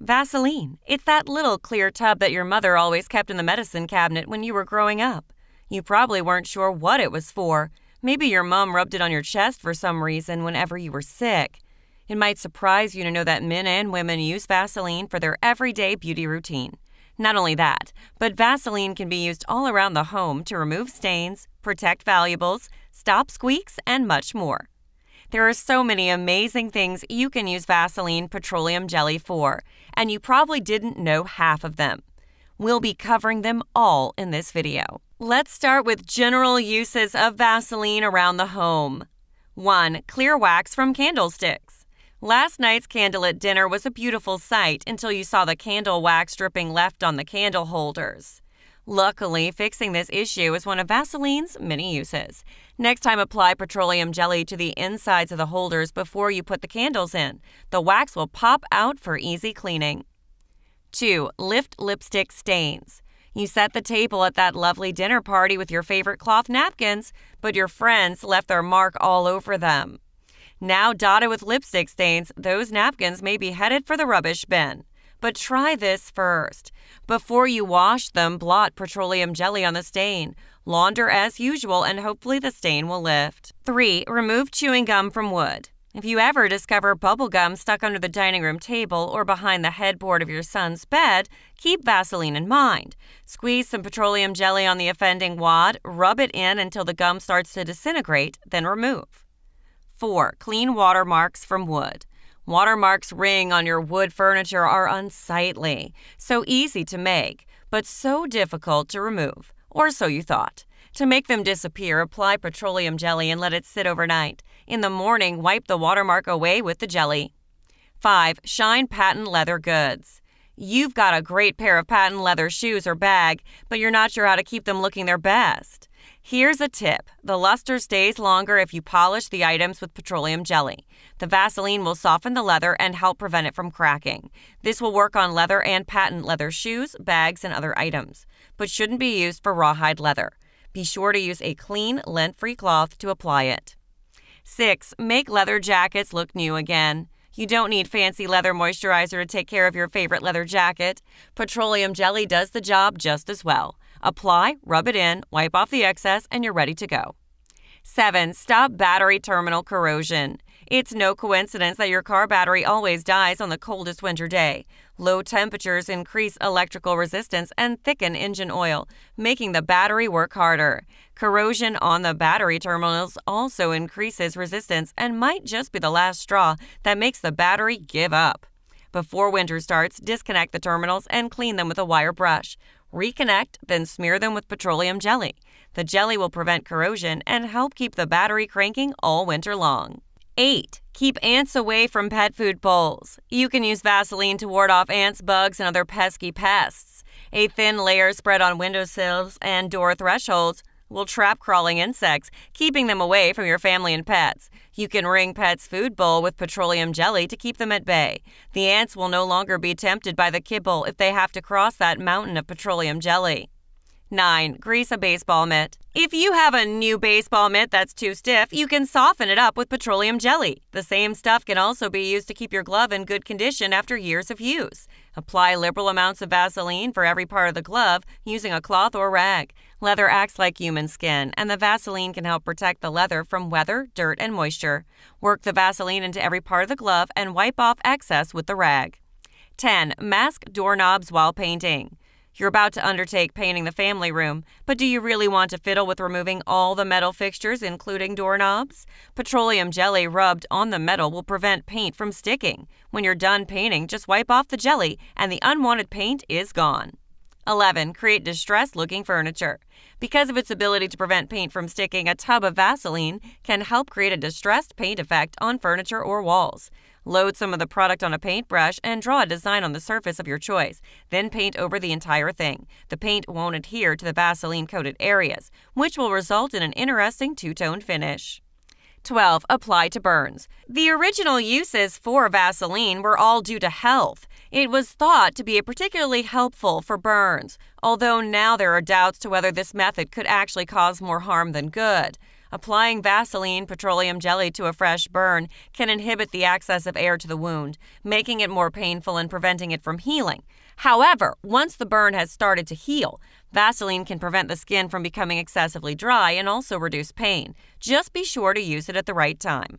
Vaseline. It's that little clear tub that your mother always kept in the medicine cabinet when you were growing up. You probably weren't sure what it was for. Maybe your mom rubbed it on your chest for some reason whenever you were sick. It might surprise you to know that men and women use Vaseline for their everyday beauty routine. Not only that, but Vaseline can be used all around the home to remove stains, protect valuables, stop squeaks, and much more. There are so many amazing things you can use Vaseline petroleum jelly for, and you probably didn't know half of them. We'll be covering them all in this video. Let's start with general uses of Vaseline around the home. 1. Clear wax from candlesticks. Last night's candlelit dinner was a beautiful sight until you saw the candle wax dripping left on the candle holders. Luckily, fixing this issue is one of Vaseline's many uses. Next time, apply petroleum jelly to the insides of the holders before you put the candles in. The wax will pop out for easy cleaning. 2. Lift lipstick stains. You set the table at that lovely dinner party with your favorite cloth napkins, but your friends left their mark all over them. Now dotted with lipstick stains, those napkins may be headed for the rubbish bin. But try this first. Before you wash them, blot petroleum jelly on the stain. Launder as usual, and hopefully the stain will lift. 3. Remove chewing gum from wood. If you ever discover bubble gum stuck under the dining room table or behind the headboard of your son's bed, keep Vaseline in mind. Squeeze some petroleum jelly on the offending wad, rub it in until the gum starts to disintegrate, then remove. 4. Clean watermarks from wood. Watermarks ring on your wood furniture are unsightly, so easy to make, but so difficult to remove, or so you thought. To make them disappear, apply petroleum jelly and let it sit overnight. In the morning, wipe the watermark away with the jelly. 5. Shine patent leather goods. You've got a great pair of patent leather shoes or bag, but you're not sure how to keep them looking their best. Here's a tip the luster stays longer if you polish the items with petroleum jelly. The Vaseline will soften the leather and help prevent it from cracking. This will work on leather and patent leather shoes, bags, and other items, but shouldn't be used for rawhide leather. Be sure to use a clean, lint free cloth to apply it. 6. Make leather jackets look new again. You don't need fancy leather moisturizer to take care of your favorite leather jacket. Petroleum jelly does the job just as well. Apply, rub it in, wipe off the excess, and you're ready to go. 7. Stop battery terminal corrosion. It's no coincidence that your car battery always dies on the coldest winter day. Low temperatures increase electrical resistance and thicken engine oil, making the battery work harder. Corrosion on the battery terminals also increases resistance and might just be the last straw that makes the battery give up. Before winter starts, disconnect the terminals and clean them with a wire brush. Reconnect, then smear them with petroleum jelly. The jelly will prevent corrosion and help keep the battery cranking all winter long. 8. Keep ants away from pet food bowls. You can use Vaseline to ward off ants, bugs, and other pesky pests. A thin layer spread on windowsills and door thresholds will trap crawling insects, keeping them away from your family and pets. You can ring pets' food bowl with petroleum jelly to keep them at bay. The ants will no longer be tempted by the kibble if they have to cross that mountain of petroleum jelly. 9. Grease a baseball mitt. If you have a new baseball mitt that's too stiff, you can soften it up with petroleum jelly. The same stuff can also be used to keep your glove in good condition after years of use. Apply liberal amounts of Vaseline for every part of the glove using a cloth or rag. Leather acts like human skin, and the Vaseline can help protect the leather from weather, dirt, and moisture. Work the Vaseline into every part of the glove and wipe off excess with the rag. 10. Mask doorknobs while painting. You're about to undertake painting the family room, but do you really want to fiddle with removing all the metal fixtures, including doorknobs? Petroleum jelly rubbed on the metal will prevent paint from sticking. When you're done painting, just wipe off the jelly, and the unwanted paint is gone. 11. Create distressed looking furniture. Because of its ability to prevent paint from sticking, a tub of Vaseline can help create a distressed paint effect on furniture or walls. Load some of the product on a paintbrush and draw a design on the surface of your choice. Then paint over the entire thing. The paint won't adhere to the Vaseline coated areas, which will result in an interesting two tone finish. 12. Apply to burns. The original uses for Vaseline were all due to health. It was thought to be particularly helpful for burns, although now there are doubts to whether this method could actually cause more harm than good. Applying Vaseline petroleum jelly to a fresh burn can inhibit the access of air to the wound, making it more painful and preventing it from healing. However, once the burn has started to heal, Vaseline can prevent the skin from becoming excessively dry and also reduce pain. Just be sure to use it at the right time.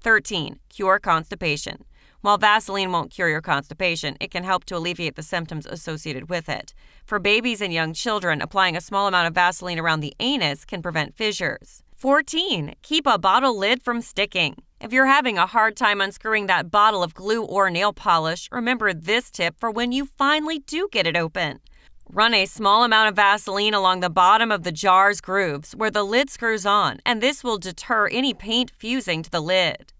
13. Cure constipation. While Vaseline won't cure your constipation, it can help to alleviate the symptoms associated with it. For babies and young children, applying a small amount of Vaseline around the anus can prevent fissures. 14. Keep a bottle lid from sticking. If you're having a hard time unscrewing that bottle of glue or nail polish, remember this tip for when you finally do get it open. Run a small amount of Vaseline along the bottom of the jar's grooves where the lid screws on, and this will deter any paint fusing to the lid.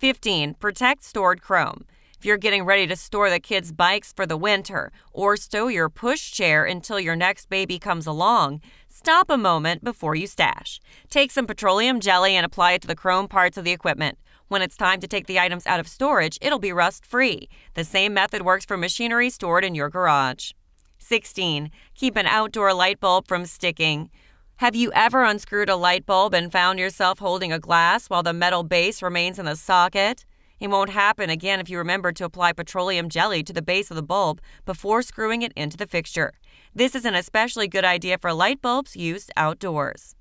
15. Protect stored chrome. If you're getting ready to store the kids' bikes for the winter or stow your pushchair until your next baby comes along, stop a moment before you stash. Take some petroleum jelly and apply it to the chrome parts of the equipment. When it's time to take the items out of storage, it'll be rust free. The same method works for machinery stored in your garage. 16. Keep an outdoor light bulb from sticking. Have you ever unscrewed a light bulb and found yourself holding a glass while the metal base remains in the socket? It won't happen again if you remember to apply petroleum jelly to the base of the bulb before screwing it into the fixture. This is an especially good idea for light bulbs used outdoors.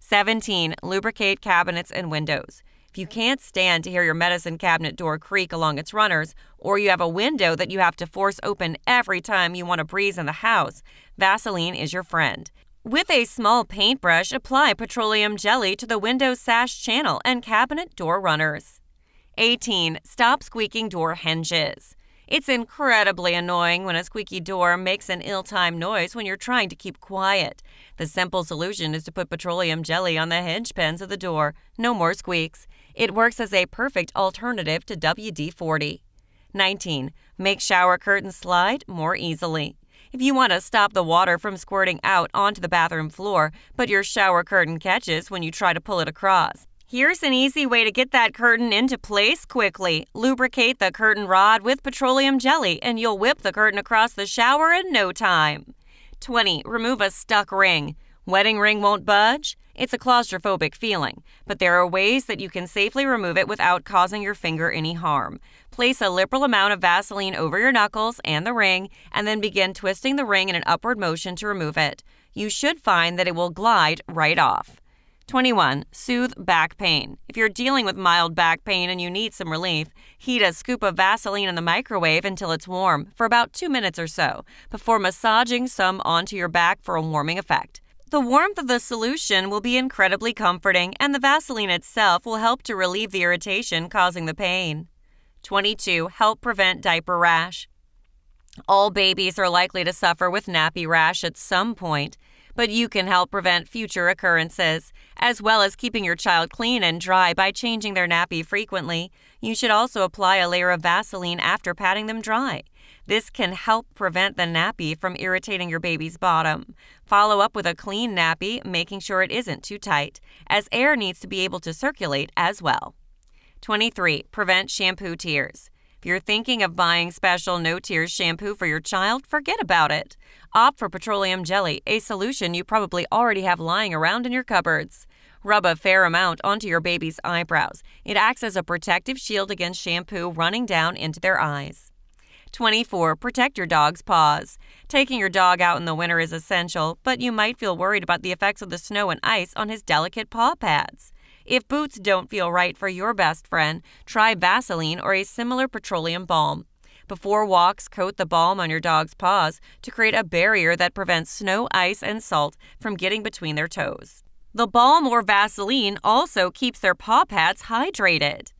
17. Lubricate cabinets and windows. If you can't stand to hear your medicine cabinet door creak along its runners, or you have a window that you have to force open every time you want a breeze in the house, Vaseline is your friend. With a small paintbrush, apply petroleum jelly to the window sash channel and cabinet door runners. 18. Stop squeaking door hinges. It's incredibly annoying when a squeaky door makes an ill timed noise when you're trying to keep quiet. The simple solution is to put petroleum jelly on the hinge pins of the door. No more squeaks. It works as a perfect alternative to WD 40. 19. Make shower curtains slide more easily. If you want to stop the water from squirting out onto the bathroom floor, but your shower curtain catches when you try to pull it across, Here's an easy way to get that curtain into place quickly. Lubricate the curtain rod with petroleum jelly and you'll whip the curtain across the shower in no time. 20. Remove a stuck ring. Wedding ring won't budge? It's a claustrophobic feeling, but there are ways that you can safely remove it without causing your finger any harm. Place a liberal amount of Vaseline over your knuckles and the ring, and then begin twisting the ring in an upward motion to remove it. You should find that it will glide right off. 21. Soothe back pain. If you're dealing with mild back pain and you need some relief, heat a scoop of Vaseline in the microwave until it's warm for about two minutes or so before massaging some onto your back for a warming effect. The warmth of the solution will be incredibly comforting, and the Vaseline itself will help to relieve the irritation causing the pain. 22. Help prevent diaper rash. All babies are likely to suffer with nappy rash at some point but you can help prevent future occurrences, as well as keeping your child clean and dry by changing their nappy frequently. You should also apply a layer of Vaseline after patting them dry. This can help prevent the nappy from irritating your baby's bottom. Follow up with a clean nappy, making sure it isn't too tight, as air needs to be able to circulate as well. 23. Prevent shampoo tears. If you're thinking of buying special no tears shampoo for your child, forget about it. Opt for petroleum jelly, a solution you probably already have lying around in your cupboards. Rub a fair amount onto your baby's eyebrows. It acts as a protective shield against shampoo running down into their eyes. 24. Protect your dog's paws. Taking your dog out in the winter is essential, but you might feel worried about the effects of the snow and ice on his delicate paw pads. If boots don't feel right for your best friend, try Vaseline or a similar petroleum balm. Before walks, coat the balm on your dog's paws to create a barrier that prevents snow, ice, and salt from getting between their toes. The balm or Vaseline also keeps their paw pads hydrated.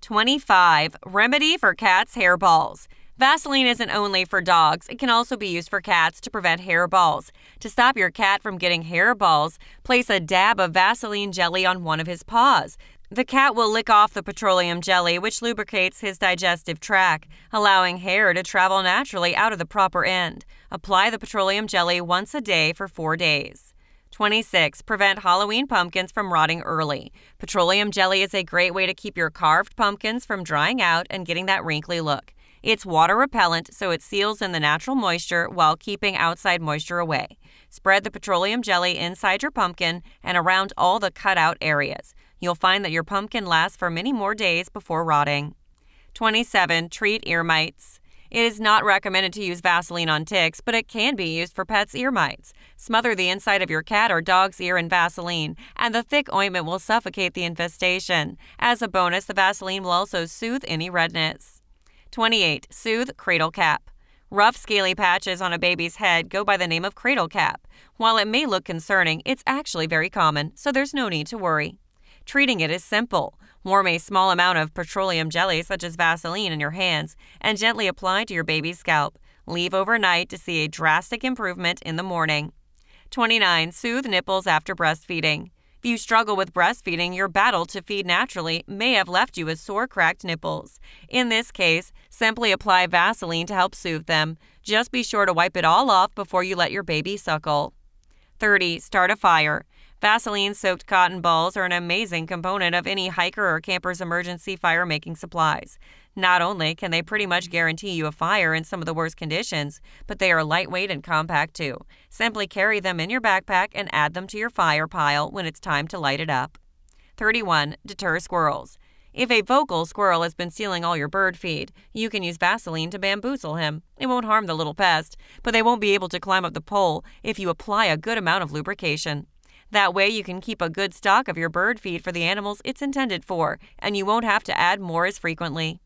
25. Remedy for Cat's Hairballs. Vaseline isn't only for dogs, it can also be used for cats to prevent hair balls. To stop your cat from getting hair balls, place a dab of Vaseline jelly on one of his paws. The cat will lick off the petroleum jelly, which lubricates his digestive tract, allowing hair to travel naturally out of the proper end. Apply the petroleum jelly once a day for four days. 26. Prevent Halloween pumpkins from rotting early. Petroleum jelly is a great way to keep your carved pumpkins from drying out and getting that wrinkly look. It's water repellent, so it seals in the natural moisture while keeping outside moisture away. Spread the petroleum jelly inside your pumpkin and around all the cutout areas. You'll find that your pumpkin lasts for many more days before rotting. 27. Treat ear mites. It is not recommended to use Vaseline on ticks, but it can be used for pets' ear mites. Smother the inside of your cat or dog's ear in Vaseline, and the thick ointment will suffocate the infestation. As a bonus, the Vaseline will also soothe any redness. 28. Soothe cradle cap. Rough, scaly patches on a baby's head go by the name of cradle cap. While it may look concerning, it's actually very common, so there's no need to worry. Treating it is simple. Warm a small amount of petroleum jelly, such as Vaseline, in your hands and gently apply to your baby's scalp. Leave overnight to see a drastic improvement in the morning. 29. Soothe nipples after breastfeeding you struggle with breastfeeding, your battle to feed naturally may have left you with sore, cracked nipples. In this case, simply apply Vaseline to help soothe them. Just be sure to wipe it all off before you let your baby suckle. 30. Start a fire. Vaseline soaked cotton balls are an amazing component of any hiker or camper's emergency fire making supplies. Not only can they pretty much guarantee you a fire in some of the worst conditions, but they are lightweight and compact too. Simply carry them in your backpack and add them to your fire pile when it's time to light it up. 31. Deter squirrels. If a vocal squirrel has been stealing all your bird feed, you can use Vaseline to bamboozle him. It won't harm the little pest, but they won't be able to climb up the pole if you apply a good amount of lubrication. That way, you can keep a good stock of your bird feed for the animals it's intended for, and you won't have to add more as frequently.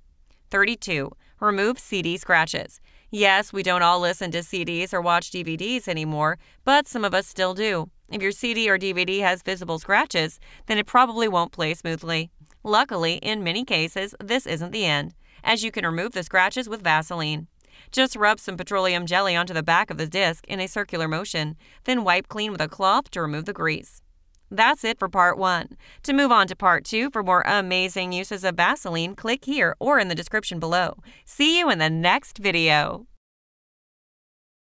32. Remove CD scratches. Yes, we don't all listen to CDs or watch DVDs anymore, but some of us still do. If your CD or DVD has visible scratches, then it probably won't play smoothly. Luckily, in many cases, this isn't the end, as you can remove the scratches with Vaseline. Just rub some petroleum jelly onto the back of the disc in a circular motion, then wipe clean with a cloth to remove the grease. That's it for part 1. To move on to part 2 for more amazing uses of Vaseline, click here or in the description below. See you in the next video.